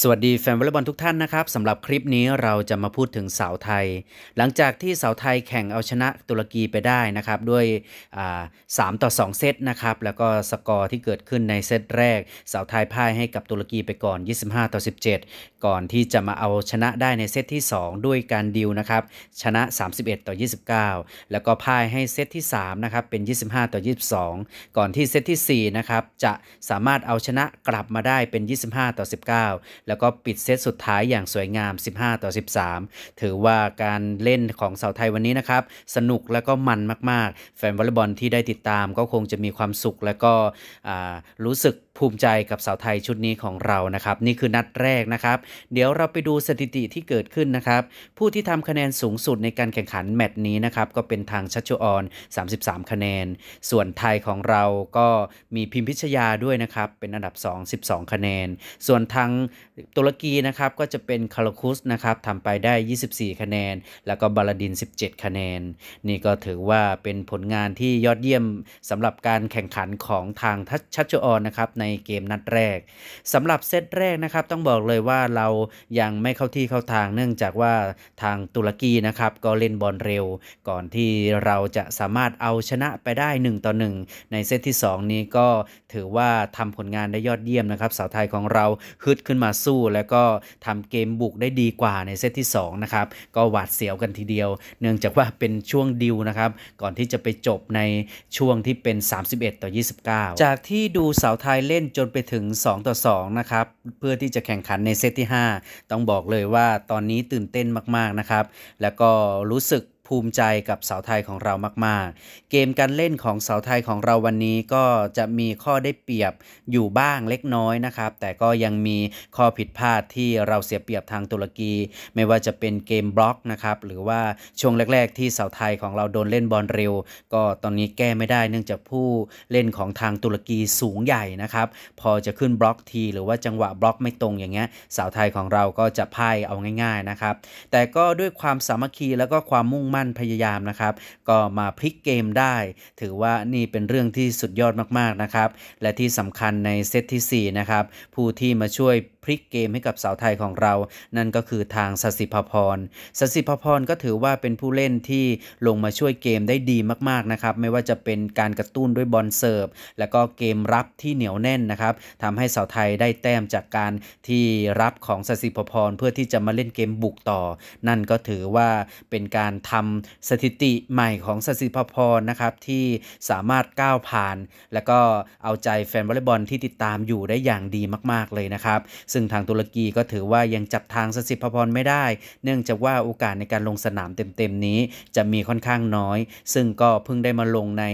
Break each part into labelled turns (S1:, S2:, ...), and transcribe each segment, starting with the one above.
S1: สวัสดีแฟนวอลเลย์บอลทุกท่านนะครับสำหรับคลิปนี้เราจะมาพูดถึงสาวไทย หลังจากที่สาวไทยแข่งเอาชนะตุรกีไปได้นะครับ ด้วยสามต่อ2 เซตนะครับแล้วก็สกอร์ที่เกิดขึ้นในเซตแรกสาวไทยพ่ายให้กับตุรกีไปก่อน 25ต่อ17 ก่อนที่จะมาเอาชนะได้ในเซตที่ 2 ด้วยการดิวนะครับ ชนะ 31 ต่อ 29 แล้วก็พ่ายให้เซตที่3นะครับเป็น 25 ต่อ 22 ก่อนที่เซตที่4นะครับจะสามารถเอาชนะกลับมาได้เป็น25ต่อ19แล้วก็ปิดเซตสุดท้ายอย่างสวยงาม 15 ต่อ 13 ถือว่าการเล่นของสาวไทยวันนี้นะครับ สนุกแล้วก็มันมาก ๆ แฟนวอลเลย์บอลที่ได้ติดตามก็คงจะมีความสุขแล้วก็รู้สึกภูมิใจกับสาวไทยชุดนี้ของเรานะครับ นี่คือนัดแรกนะครับ เดี๋ยวเราไปดูสถิติที่เกิดขึ้นนะครับ ผู้ที่ทำคะแนนสูงสุดในการแข่งขันแมตช์นี้นะครับก็เป็นทางชัชออน33 คะแนน ส่วนไทยของเราก็มีพิมพิชยาด้วยนะครับเป็นอันดับ2 12คะแนน ส่วนทางตุรกีนะครับก็จะเป็นคาราคุสนะครับทำไปได้ 24 คะแนน แล้วก็บาลดิน 17 คะแนน นี่ก็ถือว่าเป็นผลงานที่ยอดเยี่ยมสำหรับการแข่งขันของทางทัชชออนนะครับในในเกมนัดแรก สำหรับเซตแรกนะครับต้องบอกเลยว่าเรายังไม่เข้าที่เข้าทาง เนื่องจากว่าทางตุรกีนะครับก็เล่นบอลเร็วก่อนที่เราจะสามารถเอาชนะไปได้ 1 ต่อ 1 ในเซตที่ 2 นี้ก็ถือว่าทำผลงานได้ยอดเยี่ยมนะครับสาวไทยของเราฮึดขึ้นมาสู้ แล้วก็ทำเกมบุกได้ดีกว่าในเซตที่2นะครับก็หวาดเสียวกันทีเดียว เนื่องจากว่าเป็นช่วงดิวนะครับก่อนที่จะไปจบในช่วงที่เป็น 31 ต่อ 29 จากที่ดูสาวไทยเล่น่นจนไปถึง 2 ต่อ 2 นะครับ เพื่อที่จะแข่งขันในเซตที่ 5 ต้องบอกเลยว่าตอนนี้ตื่นเต้นมาก ๆ นะครับ แล้วก็รู้สึกภูมิใจกับสาวไทยของเรามาก ๆ เกมการเล่นของสาวไทยของเราวันนี้ก็จะมีข้อได้เปรียบอยู่บ้างเล็กน้อยนะครับ แต่ก็ยังมีข้อผิดพลาดที่เราเสียเปรียบทางตุรกี ไม่ว่าจะเป็นเกมบล็อกนะครับ หรือว่าช่วงแรกๆ ที่สาวไทยของเราโดนเล่นบอลเร็ว ก็ตอนนี้แก้ไม่ได้ เนื่องจากผู้เล่นของทางตุรกีสูงใหญ่นะครับ พอจะขึ้นบล็อกทีหรือว่าจังหวะบล็อกไม่ตรงอย่างเงี้ยสาวไทยของเราก็จะพ่ายเอาง่ายๆ นะครับ แต่ก็ด้วยความสามัคคีแล้วก็ความมุ่งมั่นั่นพยายามนะครับ ก็มาพลิกเกมได้ ถือว่านี่เป็นเรื่องที่สุดยอดมากๆ นะครับ และที่สำคัญในเซตที่4นะครับ ผู้ที่มาช่วยลิกเกมให้กับสาวไทยของเรา นั่นก็คือทางสสิพพรสสิพพรก็ถือว่าเป็นผู้เล่นที่ลงมาช่วยเกมได้ดีมากๆนะครับ ไม่ว่าจะเป็นการกระตุ้นด้วยบอลเสิร์ฟ แล้วก็เกมรับที่เหนียวแน่นนะครับ ทำให้สาวไทยได้แต้มจากการที่รับของสสิพพรเพื่อที่จะมาเล่นเกมบุกต่อ นั่นก็ถือว่าเป็นการทำสถิติใหม่ของสสิพพรนะครับที่สามารถก้าวผ่าน แล้วก็เอาใจแฟนวอลเลย์บอลที่ติดตามอยู่ได้อย่างดีมาก ๆเลยนะครับซซึ่งทางตุรกีก็ถือว่ายังจับทางสสิพพรไม่ได้ เนื่องจากว่าโอกาสในการลงสนามเต็มๆ นี้จะมีค่อนข้างน้อย ซึ่งก็เพิ่งได้มาลงใน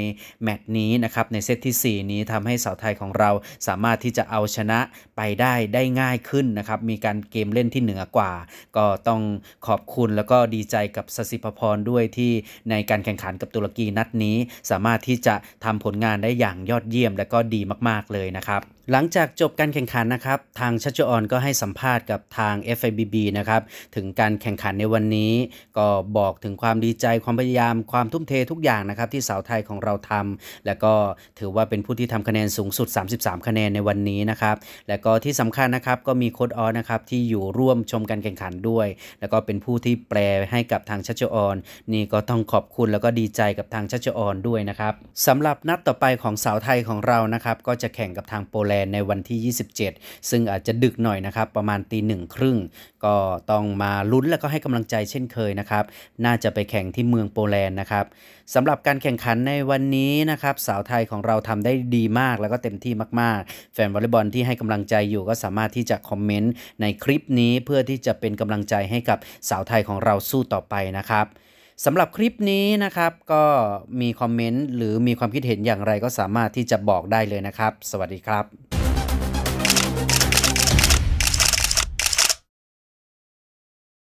S1: แมตช์นี้นะครับ ในเซตที่ 4 นี้ ทำให้สาวไทยของเราสามารถที่จะเอาชนะไปได้ได้ง่ายขึ้นนะครับ มีการเกมเล่นที่เหนือกว่า ก็ต้องขอบคุณแล้วก็ดีใจกับสสิพพร ด้วยที่ในการแข่งขันกับตุรกีนัดนี้ สามารถที่จะทำผลงานได้อย่างยอดเยี่ยมและก็ดีมากๆเลยนะครับหลังจากจบการแข่งขันนะครับทางชัชออนก็ให้สัมภาษณ์กับทาง FIBB นะครับถึงการแข่งขันในวันนี้ ก็บอกถึงความดีใจความพยายามความทุ่มเททุกอย่างนะครับที่สาวไทยของเราทำ และก็ถือว่าเป็นผู้ที่ทำคะแนนสูงสุด 33 คะแนนในวันนี้นะครับและก็ที่สำคัญนะครับก็มีโค้ดออนนะครับที่อยู่ร่วมชมการแข่งขันด้วย แล้วก็เป็นผู้ที่แปลให้กับทางชัชออนนี่ก็ต้องขอบคุณแล้วก็ดีใจกับทางชัชออนด้วยนะครับสำหรับนัดต่อไปของสาวไทยของเรานะครับก็จะแข่งกับทางโปแลลนด์ในวันที่ 27 ซึ่งอาจจะดึกหน่อยนะครับ ประมาณตีหนึ่งครึ่ง ก็ต้องมาลุ้นแล้วก็ให้กำลังใจเช่นเคยนะครับ น่าจะไปแข่งที่เมืองโปแลนด์นะครับสำหรับการแข่งขันในวันนี้นะครับสาวไทยของเราทำได้ดีมากแล้วก็เต็มที่มาก ๆ แฟนวอลเลย์บอลที่ให้กำลังใจอยู่ก็สามารถที่จะคอมเมนต์ในคลิปนี้เพื่อที่จะเป็นกำลังใจให้กับสาวไทยของเราสู้ต่อไปนะครับสำหรับคลิปนี้นะครับก็มีคอมเมนต์ หรือมีความคิดเห็นอย่างไรก็สามารถที่จะบอกได้เลยนะครับ สวัสดีครับ